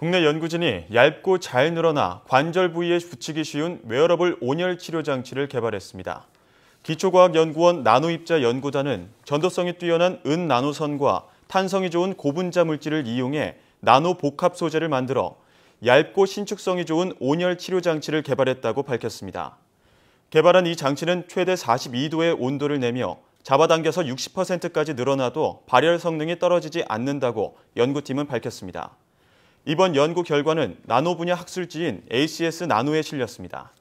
국내 연구진이 얇고 잘 늘어나 관절 부위에 붙이기 쉬운 웨어러블 온열 치료 장치를 개발했습니다. 기초과학연구원 나노입자 연구단은 전도성이 뛰어난 은 나노선과 탄성이 좋은 고분자 물질을 이용해 나노 복합 소재를 만들어 얇고 신축성이 좋은 온열 치료 장치를 개발했다고 밝혔습니다. 개발한 이 장치는 최대 42도의 온도를 내며 잡아당겨서 60%까지 늘어나도 발열 성능이 떨어지지 않는다고 연구팀은 밝혔습니다. 이번 연구 결과는 나노 분야 학술지인 ACS 나노에 실렸습니다.